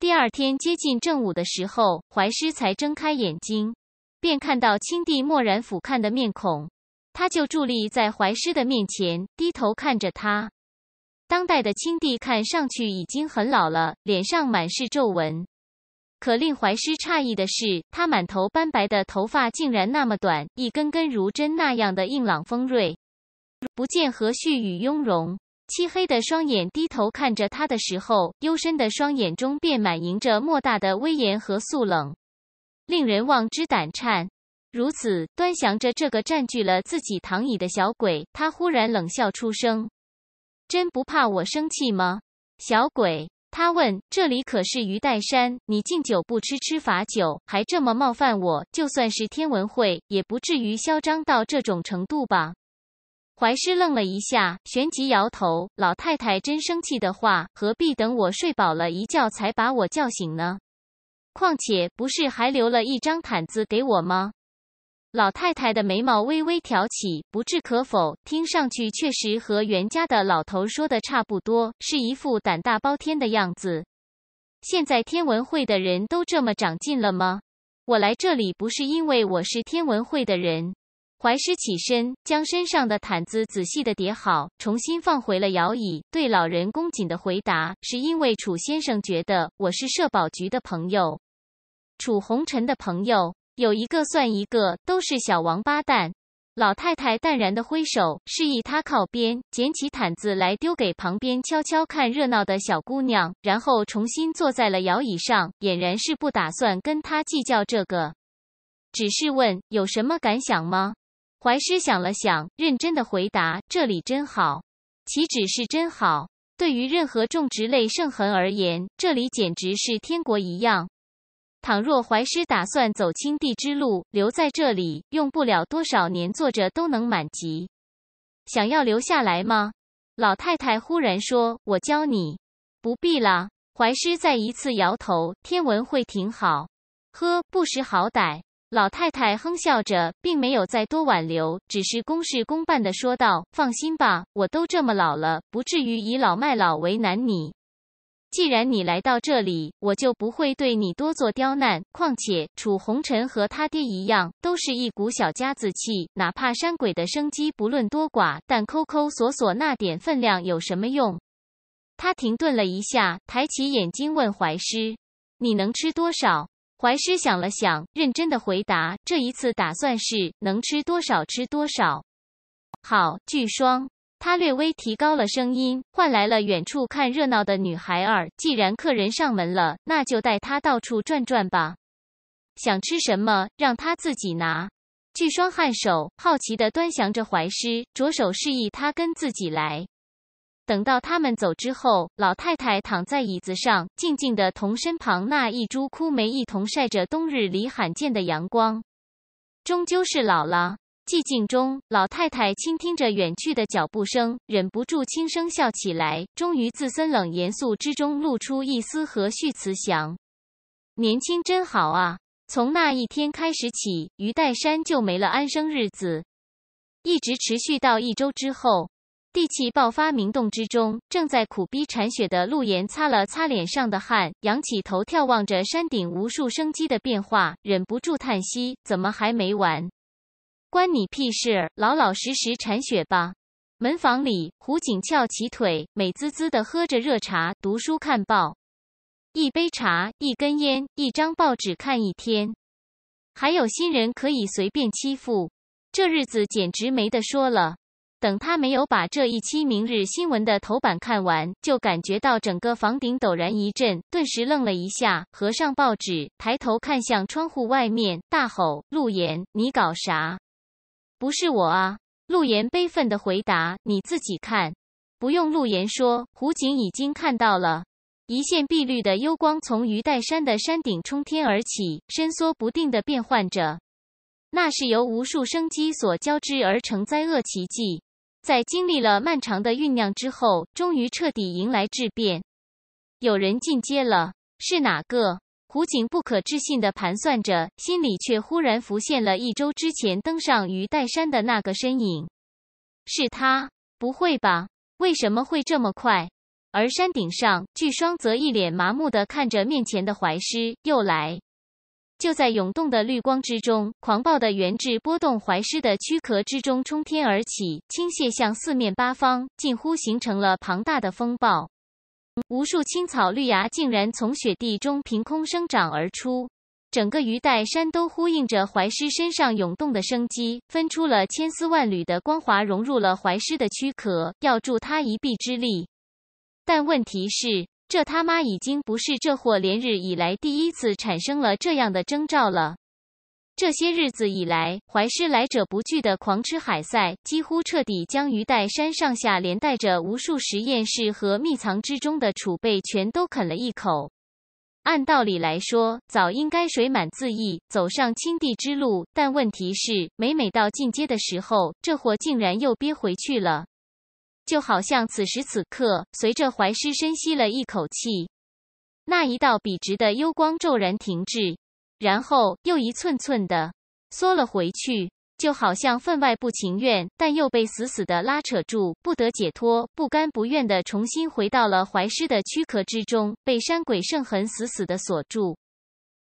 第二天接近正午的时候，怀师才睁开眼睛，便看到青帝漠然俯瞰的面孔。他就伫立在怀师的面前，低头看着他。当代的青帝看上去已经很老了，脸上满是皱纹。可令怀师诧异的是，他满头斑白的头发竟然那么短，一根根如针那样的硬朗锋锐，不见和煦与雍容。漆黑的双眼低头看着他的时候，幽深的双眼中便满盈着莫大的威严和肃冷，令人望之胆颤。如此端详着这个占据了自己躺椅的小鬼，他忽然冷笑出声：“真不怕我生气吗，小鬼？”他问：“这里可是鱼带山，你敬酒不吃吃罚酒，还这么冒犯我？就算是天文会，也不至于嚣张到这种程度吧？”怀师愣了一下，旋即摇头。老太太真生气的话，何必等我睡饱了一觉才把我叫醒呢？况且不是还留了一张毯子给我吗？老太太的眉毛微微挑起，不置可否。听上去确实和袁家的老头说的差不多，是一副胆大包天的样子。现在天文会的人都这么长进了吗？我来这里不是因为我是天文会的人。怀师起身，将身上的毯子仔细的叠好，重新放回了摇椅，对老人恭谨的回答：“是因为楚先生觉得我是社保局的朋友，楚红尘的朋友，有一个算一个，都是小王八蛋。”老太太淡然的挥手，示意他靠边，捡起毯子来丢给旁边悄悄看热闹的小姑娘，然后重新坐在了摇椅上，俨然是不打算跟他计较这个，只是问：“有什么感想吗？”怀师想了想，认真的回答：“这里真好，岂止是真好？对于任何种植类圣痕而言，这里简直是天国一样。倘若怀师打算走青帝之路，留在这里，用不了多少年，坐着都能满级。想要留下来吗？”老太太忽然说：“我教你。”“不必了。”怀师再一次摇头。“天文会挺好。”“呵，不识好歹。”老太太哼笑着，并没有再多挽留，只是公事公办的说道：“放心吧，我都这么老了，不至于倚老卖老为难你。既然你来到这里，我就不会对你多做刁难。况且楚红尘和他爹一样，都是一股小家子气。哪怕山鬼的生机不论多寡，但抠抠索索那点分量有什么用？”他停顿了一下，抬起眼睛问怀师：“你能吃多少？”怀师想了想，认真的回答：“这一次打算是能吃多少吃多少。”好，巨霜。他略微提高了声音，换来了远处看热闹的女孩儿。既然客人上门了，那就带他到处转转吧。想吃什么，让他自己拿。巨霜颔首，好奇的端详着怀师，着手示意他跟自己来。等到他们走之后，老太太躺在椅子上，静静地同身旁那一株枯梅一同晒着冬日里罕见的阳光。终究是老了。寂静中，老太太倾听着远去的脚步声，忍不住轻声笑起来。终于，自森冷严肃之中露出一丝和煦慈祥。年轻真好啊！从那一天开始起，于岱山就没了安生日子，一直持续到一周之后。戾气爆发，明洞之中，正在苦逼铲雪的陆岩擦了擦脸上的汗，仰起头眺望着山顶无数生机的变化，忍不住叹息：怎么还没完？关你屁事！老老实实铲雪吧。门房里，胡景翘起腿，美滋滋的喝着热茶，读书看报。一杯茶，一根烟，一张报纸看一天，还有新人可以随便欺负，这日子简直没得说了。等他没有把这一期《明日新闻》的头版看完，就感觉到整个房顶陡然一震，顿时愣了一下，合上报纸，抬头看向窗户外面，大吼：“陆岩，你搞啥？不是我啊！”陆岩悲愤的回答：“你自己看，不用。”陆岩说：“湖景已经看到了，一线碧绿的幽光从于岱山的山顶冲天而起，伸缩不定的变换着，那是由无数生机所交织而成灾厄奇迹。”在经历了漫长的酝酿之后，终于彻底迎来质变。有人进阶了，是哪个？胡景不可置信地盘算着，心里却忽然浮现了一周之前登上于岱山的那个身影。是他？不会吧？为什么会这么快？而山顶上，巨霜则一脸麻木地看着面前的怀师又来。就在涌动的绿光之中，狂暴的源质波动，怀师的躯壳之中冲天而起，倾泻向四面八方，近乎形成了庞大的风暴。无数青草绿芽竟然从雪地中凭空生长而出，整个鱼带山都呼应着怀师身上涌动的生机，分出了千丝万缕的光华，融入了怀师的躯壳，要助他一臂之力。但问题是。这他妈已经不是这货连日以来第一次产生了这样的征兆了。这些日子以来，怀师来者不拒的狂吃海塞，几乎彻底将鱼代山上下连带着无数实验室和密藏之中的储备全都啃了一口。按道理来说，早应该水满自溢，走上青帝之路。但问题是，每每到进阶的时候，这货竟然又憋回去了。就好像此时此刻，随着怀师深吸了一口气，那一道笔直的幽光骤然停滞，然后又一寸寸的缩了回去，就好像分外不情愿，但又被死死的拉扯住，不得解脱，不甘不愿的重新回到了怀师的躯壳之中，被山鬼圣痕死死的锁住，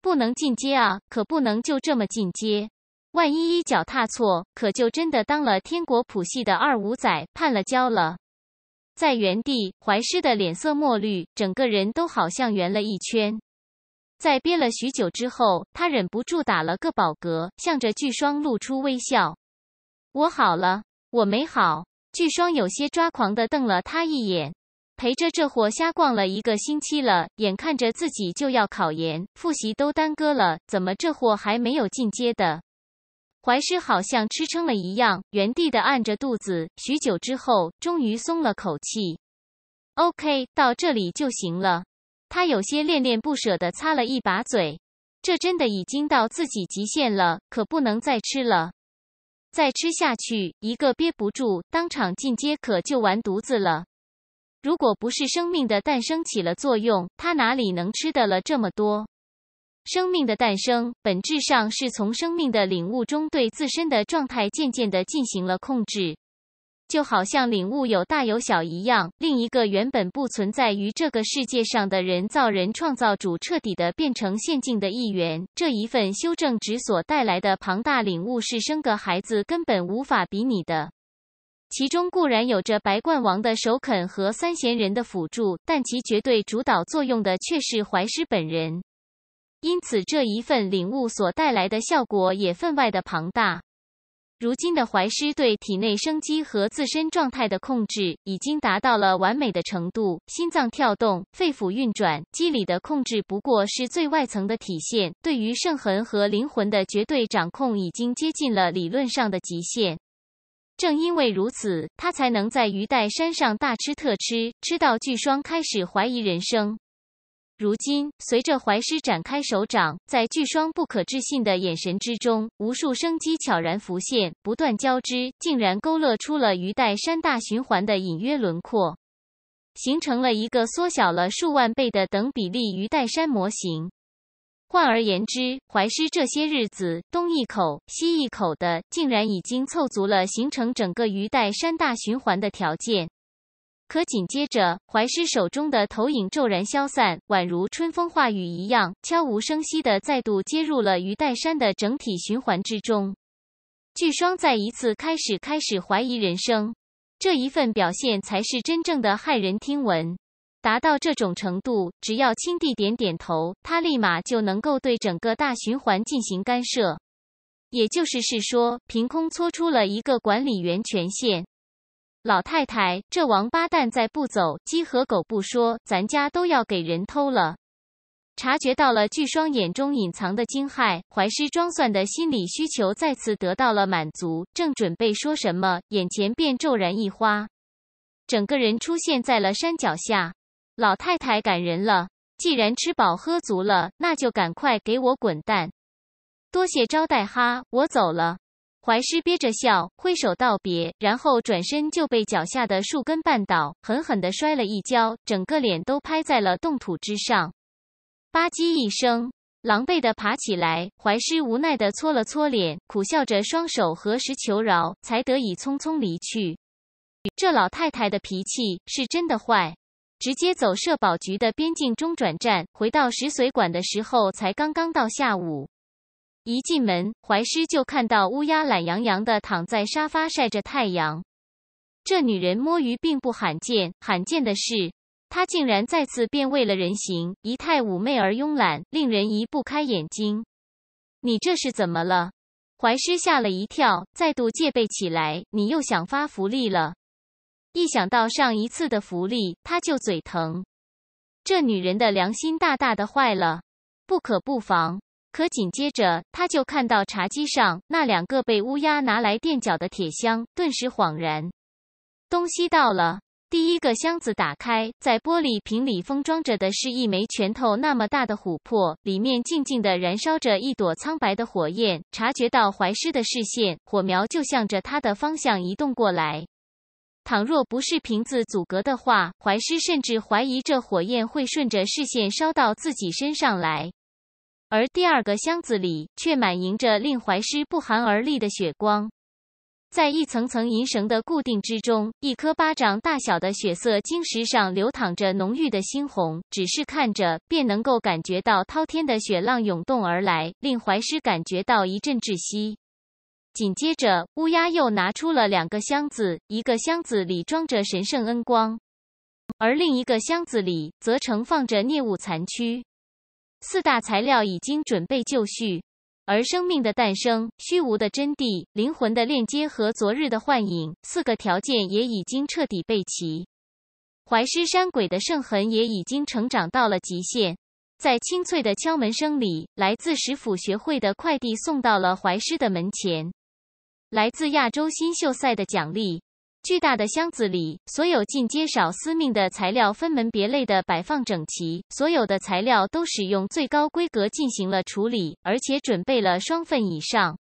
不能进阶啊！可不能就这么进阶。万一一脚踏错，可就真的当了天国谱系的二五仔，判了交了。在原地，怀师的脸色墨绿，整个人都好像圆了一圈。在憋了许久之后，他忍不住打了个饱嗝，向着巨霜露出微笑：“我好了，我没好。”巨霜有些抓狂的瞪了他一眼，陪着这货瞎逛了一个星期了，眼看着自己就要考研，复习都耽搁了，怎么这货还没有进阶的？怀师好像吃撑了一样，原地的按着肚子，许久之后，终于松了口气。OK，到这里就行了。他有些恋恋不舍的擦了一把嘴，这真的已经到自己极限了，可不能再吃了。再吃下去，一个憋不住，当场进阶可就完犊子了。如果不是生命的诞生起了作用，他哪里能吃得了这么多？生命的诞生，本质上是从生命的领悟中对自身的状态渐渐的进行了控制，就好像领悟有大有小一样。另一个原本不存在于这个世界上的人造人创造主，彻底的变成现境的一员。这一份修正值所带来的庞大领悟，是生个孩子根本无法比拟的。其中固然有着白冠王的首肯和三贤人的辅助，但其绝对主导作用的却是怀师本人。因此，这一份领悟所带来的效果也分外的庞大。如今的怀师对体内生机和自身状态的控制已经达到了完美的程度，心脏跳动、肺腑运转、肌理的控制不过是最外层的体现，对于圣痕和灵魂的绝对掌控已经接近了理论上的极限。正因为如此，他才能在鱼带山上大吃特吃，吃到巨霜开始怀疑人生。如今，随着怀师展开手掌，在巨双不可置信的眼神之中，无数生机悄然浮现，不断交织，竟然勾勒出了鱼带山大循环的隐约轮廓，形成了一个缩小了数万倍的等比例鱼带山模型。换而言之，怀师这些日子东一口西一口的，竟然已经凑足了形成整个鱼带山大循环的条件。可紧接着，怀师手中的投影骤然消散，宛如春风化雨一样，悄无声息地再度接入了于岱山的整体循环之中。巨霜再一次开始开始怀疑人生，这一份表现才是真正的骇人听闻。达到这种程度，只要青帝点点头，他立马就能够对整个大循环进行干涉，也就是是说，凭空搓出了一个管理员权限。老太太，这王八蛋再不走，鸡和狗不说，咱家都要给人偷了。察觉到了巨双眼中隐藏的惊骇，怀师装蒜的心理需求再次得到了满足，正准备说什么，眼前便骤然一花，整个人出现在了山脚下。老太太赶人了，既然吃饱喝足了，那就赶快给我滚蛋。多谢招待哈，我走了。怀师憋着笑，挥手道别，然后转身就被脚下的树根绊倒，狠狠地摔了一跤，整个脸都拍在了冻土之上，吧唧一声，狼狈地爬起来。怀师无奈地搓了搓脸，苦笑着双手合十求饶，才得以匆匆离去。这老太太的脾气是真的坏，直接走社保局的边境中转站。回到食水馆的时候，才刚刚到下午。一进门，怀师就看到乌鸦懒洋洋的躺在沙发晒着太阳。这女人摸鱼并不罕见，罕见的是她竟然再次变为了人形，仪态妩媚而慵懒，令人移不开眼睛。你这是怎么了？怀师吓了一跳，再度戒备起来。你又想发福利了？一想到上一次的福利，他就嘴疼。这女人的良心大大的坏了，不可不防。可紧接着，他就看到茶几上那两个被乌鸦拿来垫脚的铁箱，顿时恍然，东西到了。第一个箱子打开，在玻璃瓶里封装着的是一枚拳头那么大的琥珀，里面静静的燃烧着一朵苍白的火焰。察觉到怀师的视线，火苗就向着他的方向移动过来。倘若不是瓶子阻隔的话，怀师甚至怀疑这火焰会顺着视线烧到自己身上来。而第二个箱子里却满盈着令怀师不寒而栗的血光，在一层层银绳的固定之中，一颗巴掌大小的血色晶石上流淌着浓郁的猩红，只是看着便能够感觉到滔天的血浪涌动而来，令怀师感觉到一阵窒息。紧接着，乌鸦又拿出了两个箱子，一个箱子里装着神圣恩光，而另一个箱子里则盛放着孽物残躯。四大材料已经准备就绪，而生命的诞生、虚无的真谛、灵魂的链接和昨日的幻影四个条件也已经彻底备齐。怀师山鬼的圣痕也已经成长到了极限。在清脆的敲门声里，来自石府学会的快递送到了怀师的门前。来自亚洲新秀赛的奖励。巨大的箱子里，所有进阶少司命的材料分门别类的摆放整齐，所有的材料都使用最高规格进行了处理，而且准备了双份以上。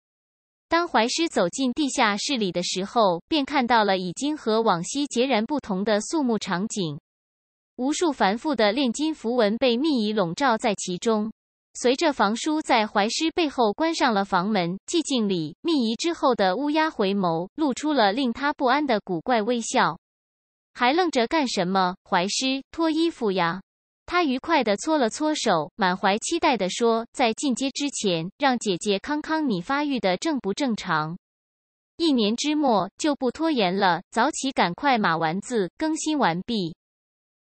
当怀师走进地下室里的时候，便看到了已经和往昔截然不同的肃穆场景，无数繁复的炼金符文被密仪笼罩在其中。随着房叔在怀师背后关上了房门，寂静里，密仪之后的乌鸦回眸，露出了令他不安的古怪微笑。还愣着干什么？怀师，脱衣服呀！他愉快地搓了搓手，满怀期待地说：“在进阶之前，让姐姐康康你发育的正不正常？一年之末就不拖延了，早起赶快码完字，更新完毕。”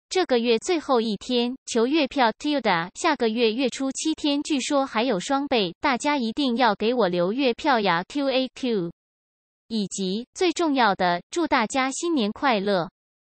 这个月最后一天，求月票 Tilda。下个月月初七天，据说还有双倍，大家一定要给我留月票呀！Q A Q，以及最重要的，祝大家新年快乐！